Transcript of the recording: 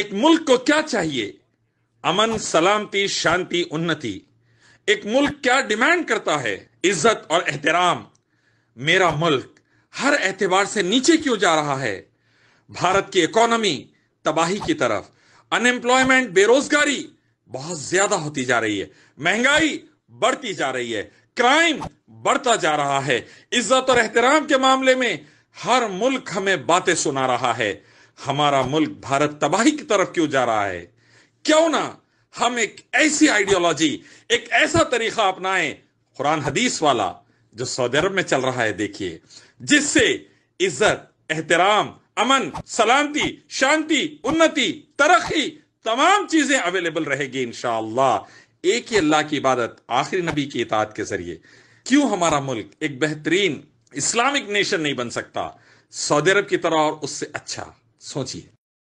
एक मुल्क को क्या चाहिए अमन सलामती शांति उन्नति एक मुल्क क्या डिमांड करता है इज्जत और एहतराम मेरा मुल्क हर एतबार से नीचे क्यों जा रहा है भारत की इकोनॉमी तबाही की तरफ अनएम्प्लॉयमेंट बेरोजगारी बहुत ज्यादा होती जा रही है महंगाई बढ़ती जा रही है क्राइम बढ़ता जा रहा है इज्जत और एहतराम के मामले में हर मुल्क हमें बातें सुना रहा है हमारा मुल्क भारत तबाही की तरफ क्यों जा रहा है क्यों ना हम एक ऐसी आइडियोलॉजी एक ऐसा तरीका अपनाएं कुरान हदीस वाला जो सऊदी अरब में चल रहा है देखिए जिससे इज्जत एहतराम अमन सलामती शांति उन्नति तरक्की तमाम चीजें अवेलेबल रहेगी इनशाला एक ही अल्लाह की इबादत आखिरी नबी की इतात के जरिए क्यों हमारा मुल्क एक बेहतरीन इस्लामिक नेशन नहीं बन सकता सऊदी अरब की तरह और उससे अच्छा 说起。